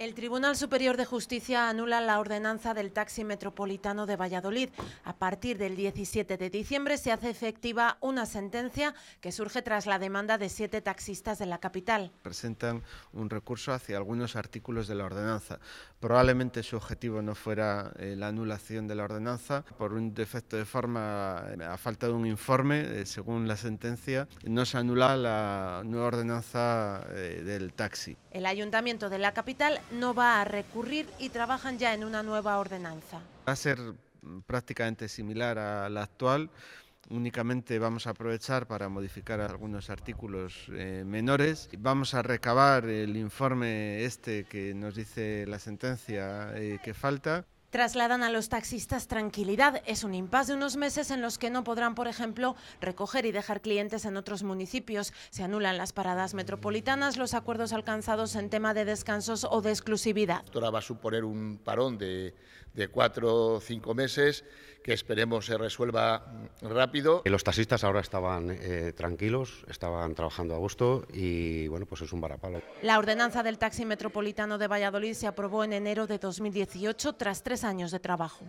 El Tribunal Superior de Justicia anula la ordenanza del taxi metropolitano de Valladolid. A partir del 17 de diciembre se hace efectiva una sentencia que surge tras la demanda de siete taxistas de la capital. Presentan un recurso hacia algunos artículos de la ordenanza. Probablemente su objetivo no fuera eh, la anulación de la ordenanza. Por un defecto de forma, eh, a falta de un informe, eh, según la sentencia, no se anula la nueva ordenanza del taxi. El Ayuntamiento de la capital no va a recurrir y trabajan ya en una nueva ordenanza. Va a ser prácticamente similar a la actual. Únicamente vamos a aprovechar para modificar algunos artículos eh, menores. Vamos a recabar el informe este que nos dice la sentencia eh, que falta. Trasladan a los taxistas tranquilidad. Es un impasse de unos meses en los que no podrán, por ejemplo, recoger y dejar clientes en otros municipios. Se anulan las paradas metropolitanas, los acuerdos alcanzados en tema de descansos o de exclusividad. Esto va a suponer un parón de de cuatro o cinco meses que esperemos se resuelva rápido. Eh, los taxistas ahora estaban eh, tranquilos, estaban trabajando a gusto y bueno, pues es un varapalo. La ordenanza del taxi metropolitano de Valladolid se aprobó en enero de 2018 tras tres años de trabajo.